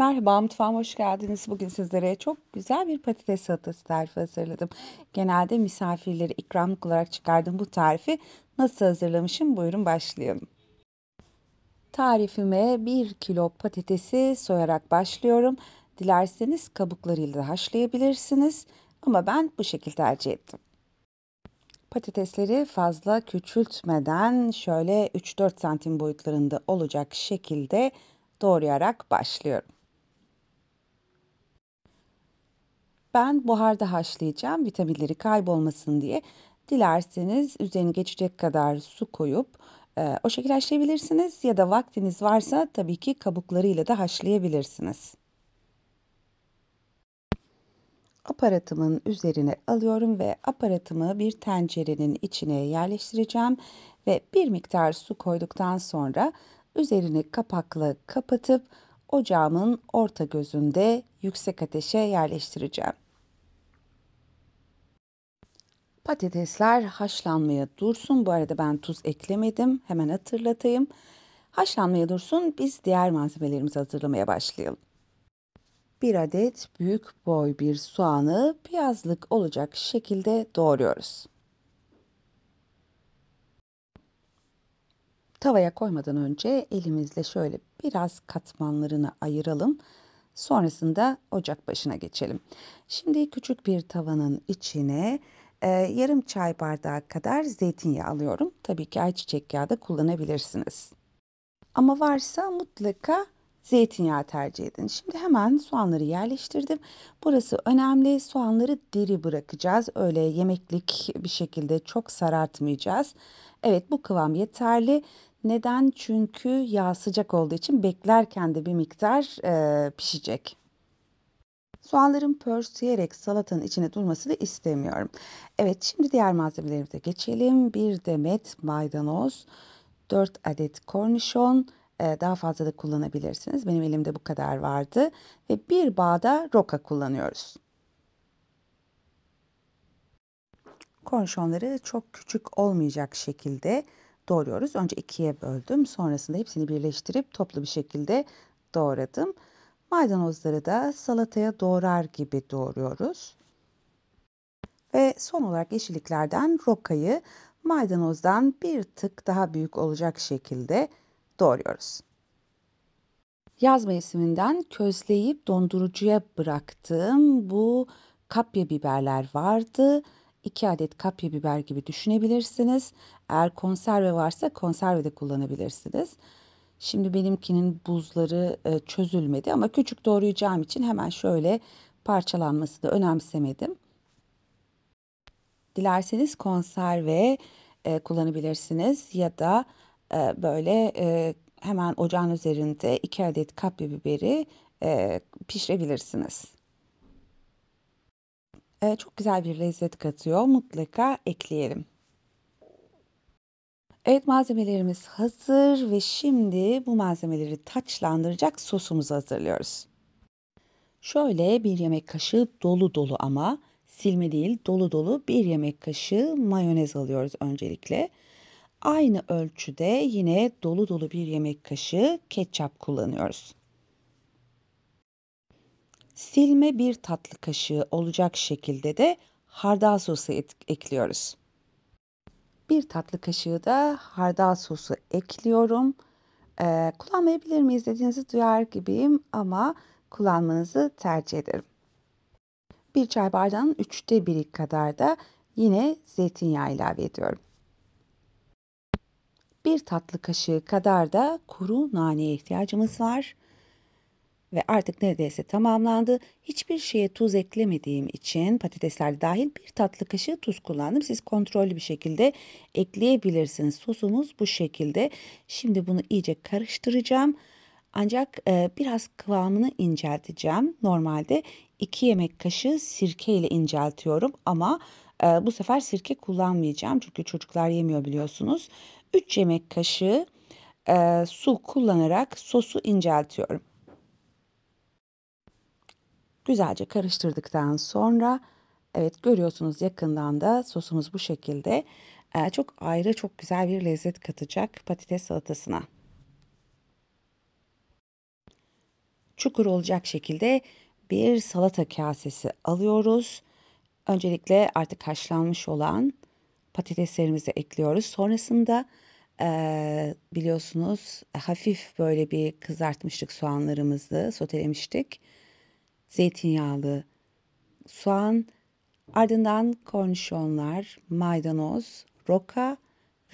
Merhaba mutfağıma hoş geldiniz. Bugün sizlere çok güzel bir patates salatası tarifi hazırladım. Genelde misafirleri ikramlık olarak çıkardım bu tarifi nasıl hazırlamışım? Buyurun başlayalım. Tarifime 1 kilo patatesi soyarak başlıyorum. Dilerseniz kabuklarıyla da haşlayabilirsiniz ama ben bu şekilde tercih ettim. Patatesleri fazla küçültmeden şöyle 3-4 santim boyutlarında olacak şekilde doğrayarak başlıyorum. ben buharda haşlayacağım vitaminleri kaybolmasın diye. Dilerseniz üzerine geçecek kadar su koyup e, o şekilde haşlayabilirsiniz ya da vaktiniz varsa tabii ki kabuklarıyla da haşlayabilirsiniz. aparatımın üzerine alıyorum ve aparatımı bir tencerenin içine yerleştireceğim ve bir miktar su koyduktan sonra üzerini kapakla kapatıp ocağımın orta gözünde yüksek ateşe yerleştireceğim. Patatesler haşlanmaya dursun. Bu arada ben tuz eklemedim. Hemen hatırlatayım. Haşlanmaya dursun. Biz diğer malzemelerimizi hazırlamaya başlayalım. 1 adet büyük boy bir soğanı piyazlık olacak şekilde doğruyoruz. Tavaya koymadan önce elimizle şöyle biraz katmanlarını ayıralım. Sonrasında ocak başına geçelim. Şimdi küçük bir tavanın içine e, yarım çay bardağı kadar zeytinyağı alıyorum. Tabii ki ayçiçek yağı da kullanabilirsiniz. Ama varsa mutlaka zeytinyağı tercih edin. Şimdi hemen soğanları yerleştirdim. Burası önemli. Soğanları diri bırakacağız. Öyle yemeklik bir şekilde çok sarartmayacağız. Evet bu kıvam yeterli. Neden? Çünkü yağ sıcak olduğu için beklerken de bir miktar e, pişecek. Soğanların pörsleyerek salatanın içine durmasını istemiyorum. Evet şimdi diğer malzemelerimize geçelim. Bir demet maydanoz, 4 adet kornişon, e, daha fazla da kullanabilirsiniz. Benim elimde bu kadar vardı. Ve bir bağda roka kullanıyoruz. Kornişonları çok küçük olmayacak şekilde doğruyoruz. Önce ikiye böldüm. Sonrasında hepsini birleştirip toplu bir şekilde doğradım. Maydanozları da salataya doğrar gibi doğruyoruz. Ve son olarak yeşilliklerden rokayı maydanozdan bir tık daha büyük olacak şekilde doğruyoruz. Yaz mevsiminden közleyip dondurucuya bıraktığım bu kapya biberler vardı. 2 adet kapya biber gibi düşünebilirsiniz. Eğer konserve varsa konserve de kullanabilirsiniz. Şimdi benimkinin buzları e, çözülmedi ama küçük doğrayacağım için hemen şöyle parçalanması da önemsemedim. Dilerseniz konserve e, kullanabilirsiniz ya da e, böyle e, hemen ocağın üzerinde 2 adet kapya biberi e, pişirebilirsiniz. E, çok güzel bir lezzet katıyor. Mutlaka ekleyelim. Evet malzemelerimiz hazır ve şimdi bu malzemeleri taçlandıracak sosumuzu hazırlıyoruz. Şöyle bir yemek kaşığı dolu dolu ama silme değil dolu dolu bir yemek kaşığı mayonez alıyoruz öncelikle. Aynı ölçüde yine dolu dolu bir yemek kaşığı ketçap kullanıyoruz. Silme bir tatlı kaşığı olacak şekilde de hardal sosu ekliyoruz. Bir tatlı kaşığı da hardal sosu ekliyorum. Ee, kullanmayabilir mi izlediğinizi duyar gibiyim ama kullanmanızı tercih ederim. Bir çay bardağının üçte biri kadar da yine zeytinyağı ilave ediyorum. Bir tatlı kaşığı kadar da kuru naneye ihtiyacımız var ve artık neredeyse tamamlandı. Hiçbir şeye tuz eklemediğim için patatesler dahil bir tatlı kaşığı tuz kullandım. Siz kontrollü bir şekilde ekleyebilirsiniz. Sosumuz bu şekilde. Şimdi bunu iyice karıştıracağım. Ancak e, biraz kıvamını incelteceğim. Normalde 2 yemek kaşığı sirke ile inceltiyorum ama e, bu sefer sirke kullanmayacağım. Çünkü çocuklar yemiyor biliyorsunuz. 3 yemek kaşığı e, su kullanarak sosu inceltiyorum. Güzelce karıştırdıktan sonra evet görüyorsunuz yakından da sosumuz bu şekilde. Ee, çok ayrı çok güzel bir lezzet katacak patates salatasına. Çukur olacak şekilde bir salata kasesi alıyoruz. Öncelikle artık haşlanmış olan patateslerimizi ekliyoruz. Sonrasında e, biliyorsunuz hafif böyle bir kızartmıştık soğanlarımızı, sotelemiştik zeytinyağlı soğan, ardından kornişonlar, maydanoz, roka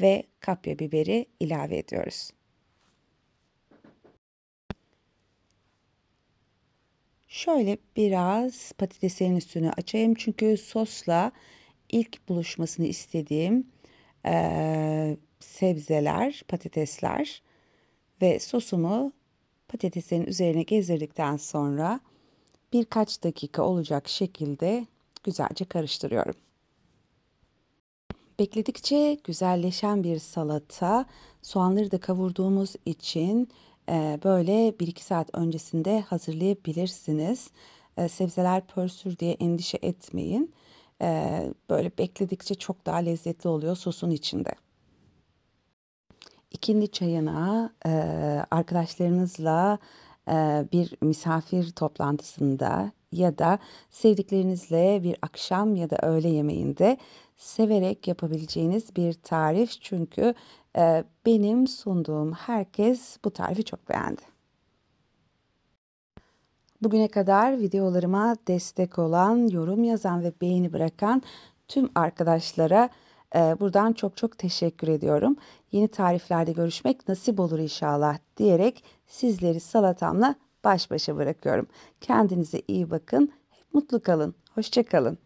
ve kapya biberi ilave ediyoruz. Şöyle biraz patateslerin üstünü açayım çünkü sosla ilk buluşmasını istediğim e, sebzeler, patatesler ve sosumu patateslerin üzerine gezdirdikten sonra birkaç dakika olacak şekilde güzelce karıştırıyorum. Bekledikçe güzelleşen bir salata, soğanları da kavurduğumuz için e, böyle 1-2 saat öncesinde hazırlayabilirsiniz. E, sebzeler pörsür diye endişe etmeyin. E, böyle bekledikçe çok daha lezzetli oluyor sosun içinde. İkindi çayına arkadaşlarınızla e, bir misafir toplantısında ya da sevdiklerinizle bir akşam ya da öğle yemeğinde severek yapabileceğiniz bir tarif. Çünkü e, benim sunduğum herkes bu tarifi çok beğendi. Bugüne kadar videolarıma destek olan, yorum yazan ve beğeni bırakan tüm arkadaşlara ee, buradan çok çok teşekkür ediyorum. Yeni tariflerde görüşmek nasip olur inşallah diyerek sizleri salatamla baş başa bırakıyorum. Kendinize iyi bakın. Hep mutlu kalın. Hoşçakalın.